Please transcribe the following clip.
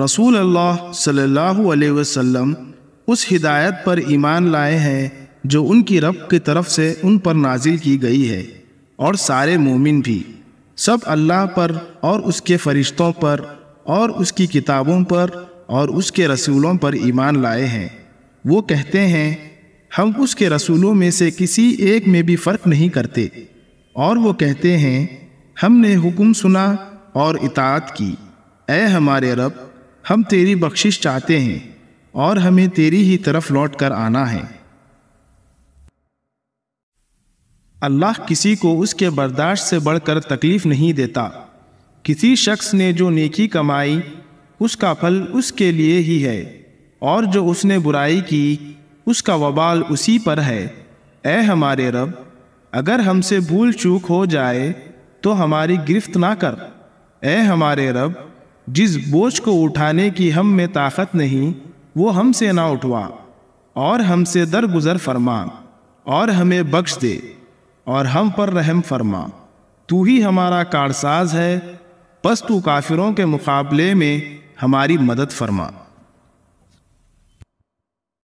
रसूल अल्लाह सल्लल्लाहु अलैहि वसल्लम उस हिदायत पर ईमान लाए हैं जो उनकी रब की तरफ से उन पर नाजिल की गई है और सारे मोमिन भी सब अल्लाह पर और उसके फरिश्तों पर और उसकी किताबों पर और उसके रसूलों पर ईमान लाए हैं वो कहते हैं हम उसके रसूलों में से किसी एक में भी फ़र्क नहीं करते और वो कहते हैं हमने हुक्म सुना और इतात की ए हमारे रब हम तेरी बख्शिश चाहते हैं और हमें तेरी ही तरफ लौट कर आना है अल्लाह किसी को उसके बर्दाश्त से बढ़कर तकलीफ नहीं देता किसी शख्स ने जो नेकी कमाई उसका फल उसके लिए ही है और जो उसने बुराई की उसका वबाल उसी पर है ए हमारे रब अगर हमसे भूल चूक हो जाए तो हमारी गिरफ्त ना कर ऐ हमारे रब जिस बोझ को उठाने की हम में ताकत नहीं वो हमसे ना उठवा और हमसे दरगुजर फरमा और हमें बख्श दे और हम पर रहम फरमा तू ही हमारा कारसाज है बस तू काफिरों के मुकाबले में हमारी मदद फरमा